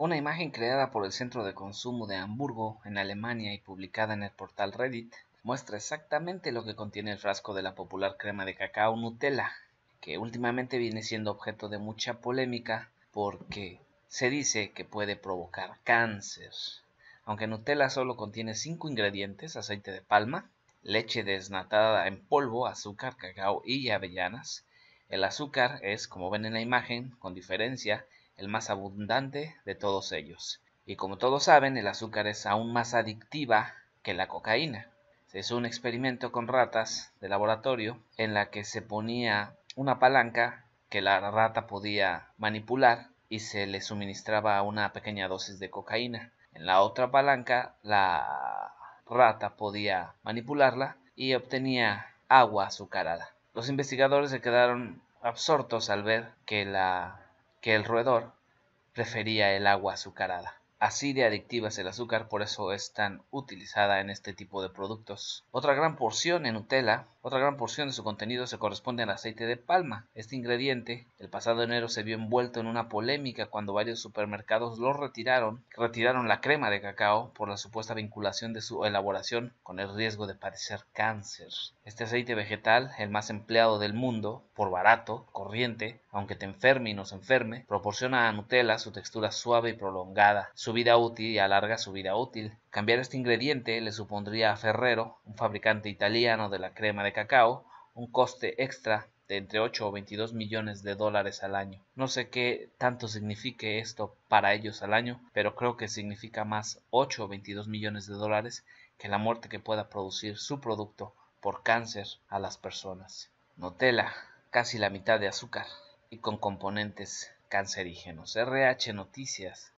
Una imagen creada por el Centro de Consumo de Hamburgo, en Alemania, y publicada en el portal Reddit, muestra exactamente lo que contiene el frasco de la popular crema de cacao Nutella, que últimamente viene siendo objeto de mucha polémica porque se dice que puede provocar cáncer. Aunque Nutella solo contiene 5 ingredientes, aceite de palma, leche desnatada en polvo, azúcar, cacao y avellanas, el azúcar es, como ven en la imagen, con diferencia, el más abundante de todos ellos. Y como todos saben, el azúcar es aún más adictiva que la cocaína. Se hizo un experimento con ratas de laboratorio en la que se ponía una palanca que la rata podía manipular y se le suministraba una pequeña dosis de cocaína. En la otra palanca la rata podía manipularla y obtenía agua azucarada. Los investigadores se quedaron absortos al ver que la que el roedor prefería el agua azucarada. Así de adictiva es el azúcar, por eso es tan utilizada en este tipo de productos. Otra gran porción en Nutella, otra gran porción de su contenido se corresponde al aceite de palma. Este ingrediente, el pasado enero se vio envuelto en una polémica cuando varios supermercados lo retiraron, retiraron la crema de cacao por la supuesta vinculación de su elaboración con el riesgo de padecer cáncer. Este aceite vegetal, el más empleado del mundo, por barato, corriente, aunque te enferme y nos enferme, proporciona a Nutella su textura suave y prolongada vida útil y alarga su vida útil. Cambiar este ingrediente le supondría a Ferrero, un fabricante italiano de la crema de cacao, un coste extra de entre 8 o 22 millones de dólares al año. No sé qué tanto signifique esto para ellos al año, pero creo que significa más 8 o 22 millones de dólares que la muerte que pueda producir su producto por cáncer a las personas. Nutella, casi la mitad de azúcar y con componentes cancerígenos. RH Noticias,